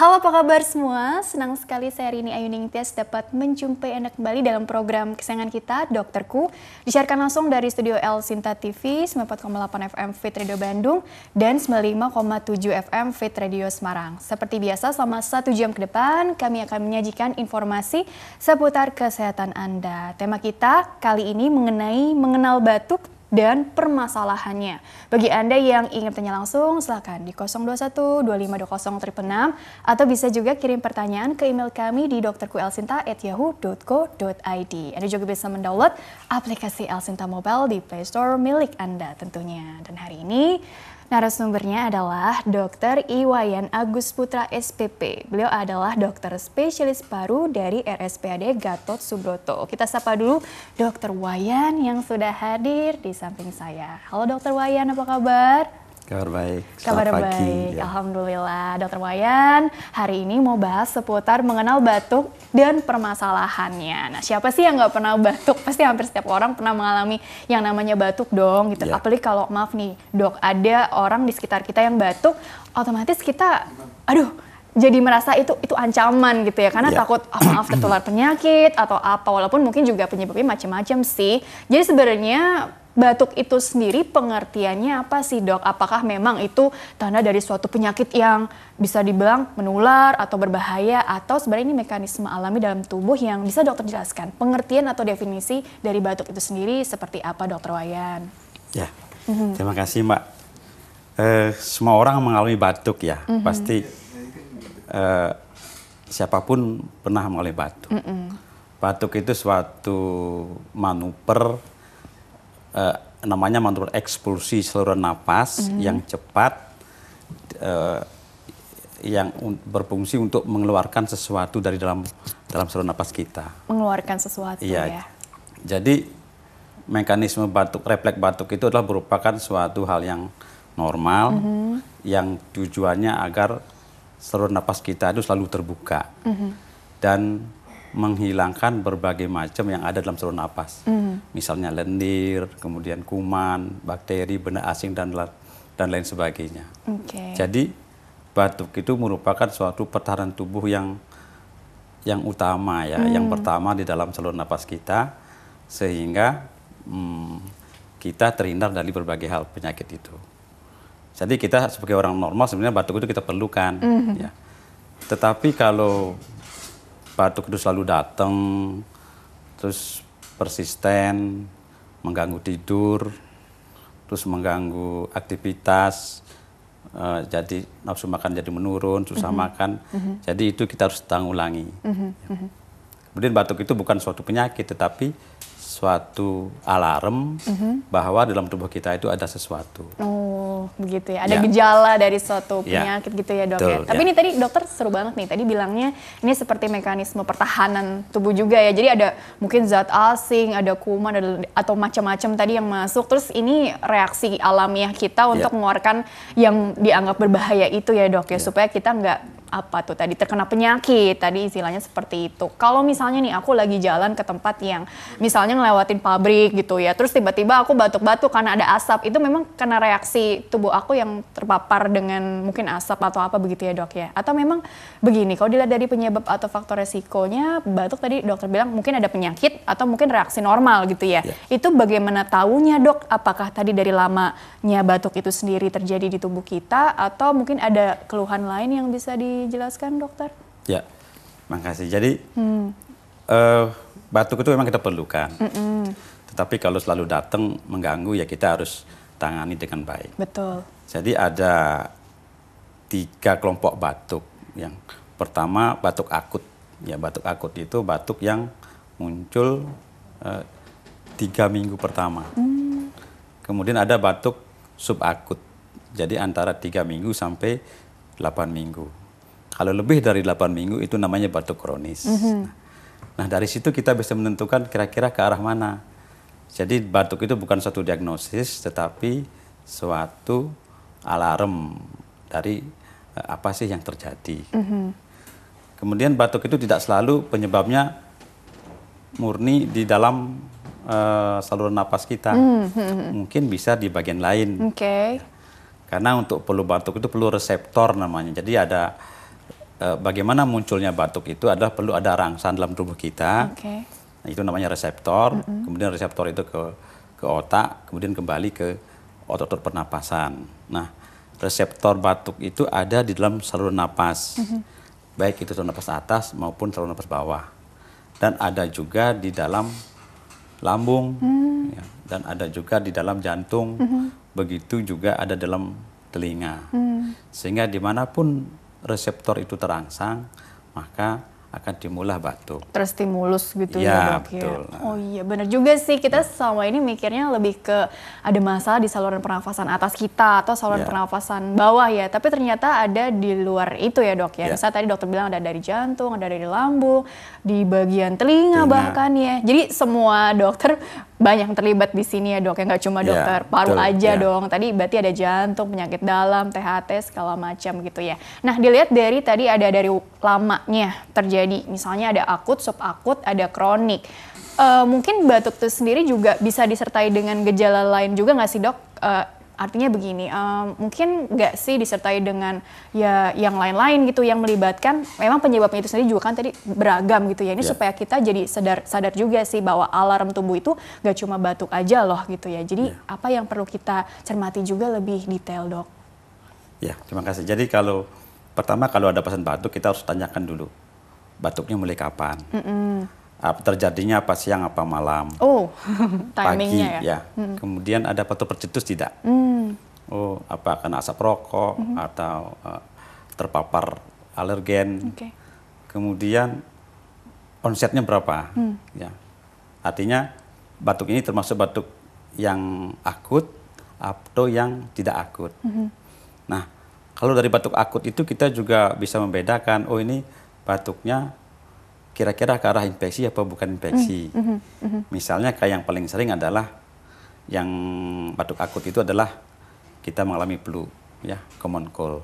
Halo apa kabar semua, senang sekali saya Rini Ayuning Ningtyas dapat menjumpai Anda kembali dalam program kesayangan kita, Dokterku. Disiarkan langsung dari Studio L Sinta TV, 94,8 FM Fit Radio Bandung, dan 95,7 FM Fit Radio Semarang. Seperti biasa, selama satu jam ke depan, kami akan menyajikan informasi seputar kesehatan Anda. Tema kita kali ini mengenai mengenal batuk dan permasalahannya. Bagi Anda yang ingin tanya langsung, silakan di 021 2520 atau bisa juga kirim pertanyaan ke email kami di drkuelsinta@yahoo.co.id. Anda juga bisa mendownload aplikasi Elsinta Mobile di Play Store milik Anda tentunya. Dan hari ini Narasumbernya adalah Dr. Iwayan Agus Putra SPP. Beliau adalah dokter spesialis paru dari RSPAD Gatot Subroto. Kita sapa dulu Dr. Wayan yang sudah hadir di samping saya. Halo Dr. Wayan, apa kabar? Kabar baik. Selamat Kabar pagi. baik. Ya. Alhamdulillah. Dokter Wayan, hari ini mau bahas seputar mengenal batuk dan permasalahannya. Nah, siapa sih yang nggak pernah batuk? Pasti hampir setiap orang pernah mengalami yang namanya batuk dong, gitu. Ya. Apalagi kalau maaf nih, dok, ada orang di sekitar kita yang batuk, otomatis kita, aduh, jadi merasa itu itu ancaman gitu ya karena yeah. takut oh, maaf tertular penyakit atau apa walaupun mungkin juga penyebabnya macam-macam sih. Jadi sebenarnya batuk itu sendiri pengertiannya apa sih dok? Apakah memang itu tanda dari suatu penyakit yang bisa dibilang menular atau berbahaya atau sebenarnya ini mekanisme alami dalam tubuh yang bisa dokter jelaskan pengertian atau definisi dari batuk itu sendiri seperti apa dokter Wayan? Ya, yeah. mm -hmm. terima kasih mbak. Uh, semua orang mengalami batuk ya, mm -hmm. pasti eh, siapapun pernah mengalami batuk. Mm -mm. Batuk itu suatu manuver eh, namanya manuver ekspulsi seluruh napas mm -hmm. yang cepat eh, yang berfungsi untuk mengeluarkan sesuatu dari dalam dalam saluran napas kita. Mengeluarkan sesuatu iya. ya. Jadi mekanisme batuk refleks batuk itu adalah merupakan suatu hal yang normal mm -hmm. yang tujuannya agar seluruh napas kita itu selalu terbuka mm -hmm. dan menghilangkan berbagai macam yang ada dalam seluruh napas. Mm -hmm. Misalnya lendir, kemudian kuman, bakteri, benda asing dan dan lain sebagainya. Okay. Jadi batuk itu merupakan suatu pertahanan tubuh yang yang utama ya, mm. yang pertama di dalam seluruh napas kita sehingga hmm, kita terhindar dari berbagai hal penyakit itu. Jadi kita sebagai orang normal sebenarnya batuk itu kita perlukan. Mm-hmm. Ya. Tetapi kalau batuk itu selalu datang, terus persisten, mengganggu tidur, terus mengganggu aktivitas, uh, jadi nafsu makan jadi menurun, susah mm-hmm. makan. Mm-hmm. Jadi itu kita harus tanggulangi. Mm-hmm. Ya. Mhm. Kemudian batuk itu bukan suatu penyakit, tetapi suatu alarm mm-hmm. bahwa dalam tubuh kita itu ada sesuatu. Oh begitu ya. Ada ya. gejala dari suatu ya. penyakit ya. gitu ya dok ya. Tapi ya. ini tadi dokter seru banget nih. Tadi bilangnya ini seperti mekanisme pertahanan tubuh juga ya. Jadi ada mungkin zat asing, ada kuman, ada, atau macam-macam tadi yang masuk. Terus ini reaksi alamiah kita ya. untuk ya. mengeluarkan yang dianggap berbahaya itu ya dok ya. ya. Supaya kita nggak apa tuh tadi terkena penyakit tadi istilahnya seperti itu kalau misalnya nih aku lagi jalan ke tempat yang misalnya ngelewatin pabrik gitu ya terus tiba-tiba aku batuk-batuk karena ada asap itu memang karena reaksi tubuh aku yang terpapar dengan mungkin asap atau apa begitu ya dok ya atau memang begini kalau dilihat dari penyebab atau faktor resikonya batuk tadi dokter bilang mungkin ada penyakit atau mungkin reaksi normal gitu ya, ya. itu bagaimana tahunya dok apakah tadi dari lamanya batuk itu sendiri terjadi di tubuh kita atau mungkin ada keluhan lain yang bisa di dijelaskan dokter? Ya, makasih. Jadi hmm. uh, batuk itu memang kita perlukan. Mm -mm. Tetapi kalau selalu datang mengganggu ya kita harus tangani dengan baik. Betul. Jadi ada tiga kelompok batuk. Yang pertama batuk akut. Ya batuk akut itu batuk yang muncul uh, tiga minggu pertama. Mm. Kemudian ada batuk subakut. Jadi antara tiga minggu sampai 8 minggu. Kalau lebih dari 8 minggu itu namanya batuk kronis. Mm -hmm. Nah, dari situ kita bisa menentukan kira-kira ke arah mana. Jadi batuk itu bukan satu diagnosis tetapi suatu alarm dari eh, apa sih yang terjadi. Mm -hmm. Kemudian batuk itu tidak selalu penyebabnya murni di dalam uh, saluran nafas kita. Mm -hmm. Mungkin bisa di bagian lain. Okay. Karena untuk perlu batuk itu perlu reseptor namanya. Jadi ada Eh, bagaimana munculnya batuk itu adalah perlu ada rangsangan dalam tubuh kita. Okay. Nah, itu namanya reseptor. Mm -hmm. Kemudian reseptor itu ke ke otak, kemudian kembali ke otot-otot pernapasan. Nah, reseptor batuk itu ada di dalam saluran napas. Mm -hmm. Baik itu saluran napas atas maupun saluran napas bawah. Dan ada juga di dalam lambung. Mm. Ya, dan ada juga di dalam jantung. Mm -hmm. Begitu juga ada dalam telinga. Mm. Sehingga dimanapun reseptor itu terangsang, maka akan timbullah batuk. Terstimulus gitu ya, ya, ya? betul. ya. Oh iya benar juga sih kita ya. selama ini mikirnya lebih ke ada masalah di saluran pernafasan atas kita atau saluran ya. pernafasan bawah ya. Tapi ternyata ada di luar itu ya dok ya. ya. Misalnya tadi dokter bilang ada dari jantung, ada dari lambung, di bagian telinga, telinga. bahkan ya. Jadi semua dokter banyak yang terlibat di sini ya dok ya nggak cuma ya, dokter ya, paru betul, aja ya. dong tadi berarti ada jantung penyakit dalam THT segala macam gitu ya nah dilihat dari tadi ada dari lamanya terjadi terjadi. Misalnya ada akut, subakut, ada kronik. Uh, mungkin batuk itu sendiri juga bisa disertai dengan gejala lain juga nggak sih dok? Uh, artinya begini, eh, mungkin nggak sih disertai dengan ya yang lain-lain gitu yang melibatkan memang penyebabnya itu sendiri juga kan tadi beragam gitu ya ini yeah. supaya kita jadi sadar sadar juga sih bahwa alarm tubuh itu nggak cuma batuk aja loh gitu ya jadi yeah. apa yang perlu kita cermati juga lebih detail dok ya terima kasih jadi kalau pertama kalau ada pasien batuk kita harus tanyakan dulu batuknya mulai kapan. Mm -mm. Terjadinya apa siang apa malam? Oh, pagi ya. ya. Mm. Kemudian ada batuk percetus tidak? Mm. Oh, apa kena asap rokok -hmm. atau uh, terpapar alergen? Okay. Kemudian onsetnya berapa? Mm. Ya, artinya batuk ini termasuk batuk yang akut atau yang tidak akut. -hmm. Nah, kalau dari batuk akut itu kita juga bisa membedakan, oh ini batuknya kira-kira ke arah infeksi apa bukan infeksi. Mm -hmm. Mm -hmm. Misalnya kayak yang paling sering adalah yang batuk akut itu adalah kita mengalami flu, ya, common cold,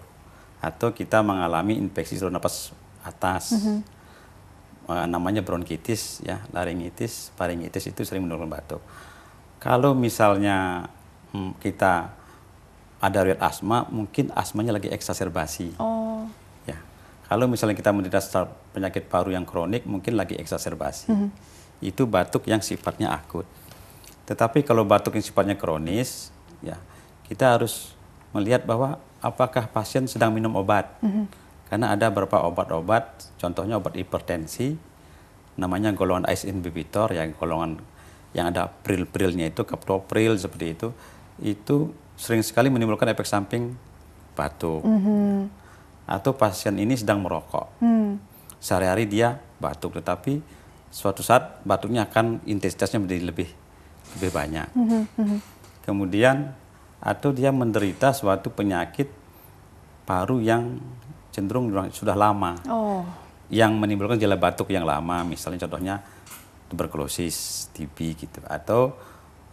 atau kita mengalami infeksi saluran nafas atas. Mm -hmm. Uh, namanya bronkitis ya, laringitis, paringitis itu sering menurunkan batuk. Kalau misalnya hmm, kita ada riwayat asma, mungkin asmanya lagi eksaserbasi. Oh kalau misalnya kita menderita penyakit paru yang kronik, mungkin lagi eksaserbasi. Mm -hmm. Itu batuk yang sifatnya akut. Tetapi kalau batuk yang sifatnya kronis, ya kita harus melihat bahwa apakah pasien sedang minum obat. Mm -hmm. Karena ada beberapa obat-obat, contohnya obat hipertensi, namanya golongan ice inhibitor, yang golongan yang ada pril-prilnya itu, captopril seperti itu, itu sering sekali menimbulkan efek samping batuk. Mm -hmm atau pasien ini sedang merokok. Hmm. Sehari-hari dia batuk, tetapi suatu saat batuknya akan intensitasnya menjadi lebih lebih banyak. Hmm. Hmm. hmm, hmm. Kemudian atau dia menderita suatu penyakit paru yang cenderung sudah lama. Oh. Yang menimbulkan gejala batuk yang lama, misalnya contohnya tuberkulosis, TB gitu atau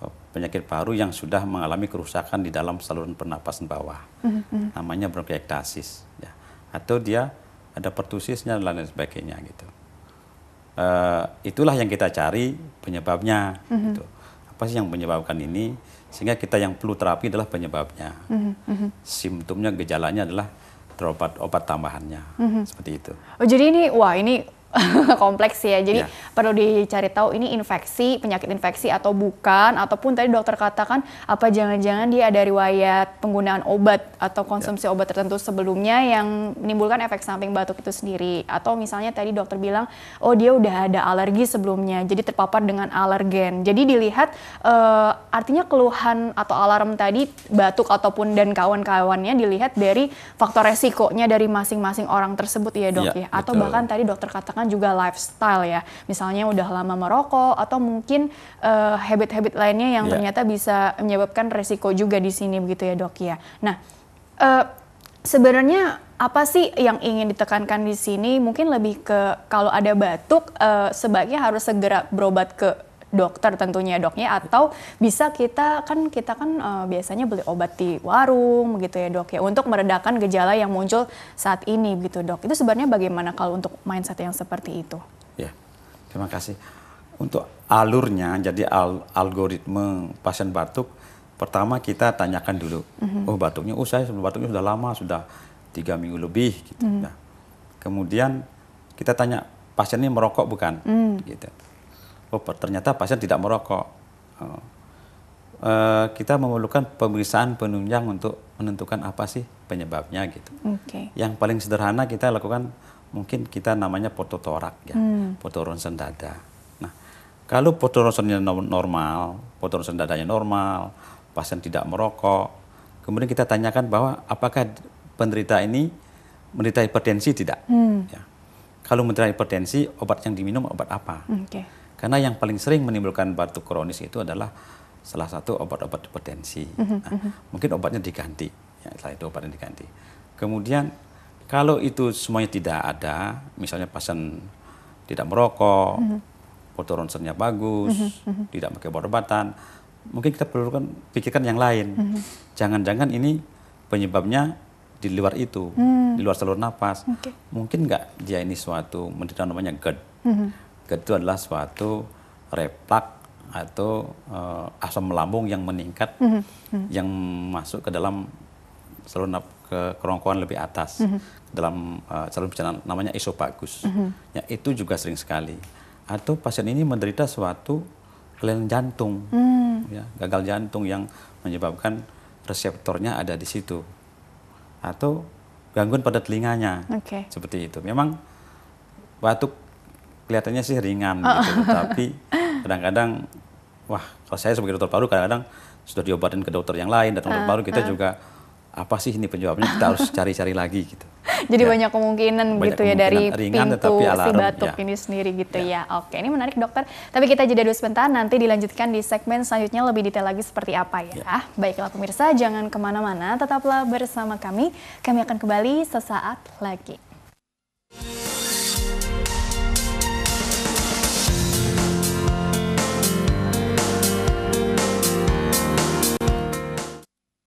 e, penyakit paru yang sudah mengalami kerusakan di dalam saluran pernapasan bawah. Mm -hmm. Namanya bronkiektasis ya atau dia ada pertusisnya dan lain sebagainya gitu. Uh, itulah yang kita cari penyebabnya mm -hmm. gitu. Apa sih yang menyebabkan ini? Sehingga kita yang perlu terapi adalah penyebabnya. Mm -hmm. Simptomnya, gejalanya adalah terobat obat tambahannya. Mm -hmm. Seperti itu. Oh, jadi ini wah ini kompleks ya. Jadi yeah. perlu dicari tahu ini infeksi, penyakit infeksi atau bukan ataupun tadi dokter katakan apa jangan-jangan dia ada riwayat penggunaan obat atau konsumsi yeah. obat tertentu sebelumnya yang menimbulkan efek samping batuk itu sendiri atau misalnya tadi dokter bilang oh dia udah ada alergi sebelumnya. Jadi terpapar dengan alergen. Jadi dilihat uh, artinya keluhan atau alarm tadi batuk ataupun dan kawan-kawannya dilihat dari faktor resikonya dari masing-masing orang tersebut ya, Dok ya. ya. Atau betul. bahkan tadi dokter katakan misalkan juga lifestyle ya, misalnya udah lama merokok atau mungkin habit eh, habit-habit lainnya yang yeah. ternyata bisa menyebabkan resiko juga di sini begitu ya dok ya. Nah uh, sebenarnya apa sih yang ingin ditekankan di sini? Mungkin lebih ke kalau ada batuk uh, sebaiknya harus segera berobat ke dokter tentunya doknya atau bisa kita kan kita kan uh, biasanya beli obat di warung begitu ya dok ya untuk meredakan gejala yang muncul saat ini gitu dok itu sebenarnya bagaimana kalau untuk mindset yang seperti itu ya terima kasih untuk alurnya jadi al algoritme pasien batuk pertama kita tanyakan dulu mm-hmm. oh batuknya oh saya batuknya sudah lama sudah tiga minggu lebih gitu mm-hmm. nah, kemudian kita tanya pasien ini merokok bukan mm. gitu oh ternyata pasien tidak merokok. Uh, kita memerlukan pemeriksaan penunjang untuk menentukan apa sih penyebabnya gitu. Okay. Yang paling sederhana kita lakukan mungkin kita namanya torak ya, hmm. foto ronsen dada. Nah, kalau foto ronsennya normal, foto ronsen dadanya normal, pasien tidak merokok, kemudian kita tanyakan bahwa apakah penderita ini menderita hipertensi tidak? Hmm. Ya. Kalau menderita hipertensi, obat yang diminum obat apa? Okay. Karena yang paling sering menimbulkan batuk kronis itu adalah salah satu obat-obat hipertensi. Mm -hmm. nah, mhm. mungkin obatnya diganti, ya, setelah itu obatnya diganti. Kemudian kalau itu semuanya tidak ada, misalnya pasien tidak merokok, mm -hmm. ronsennya bagus, mm -hmm. tidak pakai obat-obatan, mungkin kita perlukan pikirkan yang lain. Mhm. Jangan-jangan mm -hmm. ini penyebabnya di luar itu, mm. di luar saluran nafas. Okay. Mungkin nggak dia ini suatu menderita namanya GERD. Mm -hmm itu adalah suatu replak atau uh, asam lambung yang meningkat mm -hmm. yang masuk ke dalam saluran ke kerongkongan lebih atas mm -hmm. dalam uh, saluran pencernaan namanya esofagus. Mm -hmm. Ya itu juga sering sekali. Atau pasien ini menderita suatu kelainan jantung, mm. ya, gagal jantung yang menyebabkan reseptornya ada di situ. Atau gangguan pada telinganya. Okay. Seperti itu. Memang batuk kelihatannya sih ringan oh. gitu, tapi kadang-kadang wah kalau saya sebagai dokter paru kadang-kadang sudah diobatin ke dokter yang lain datang uh, dokter ah, paru kita uh. juga apa sih ini penyebabnya kita harus cari-cari lagi gitu. Jadi ya. banyak kemungkinan banyak gitu ya dari ringan, pintu alarm, si ya. batuk ya. ini sendiri gitu ya. ya. Oke, ini menarik dokter. Tapi kita jeda dulu sebentar, nanti dilanjutkan di segmen selanjutnya lebih detail lagi seperti apa ya. ya. Baiklah pemirsa, jangan kemana-mana, tetaplah bersama kami. Kami akan kembali sesaat lagi.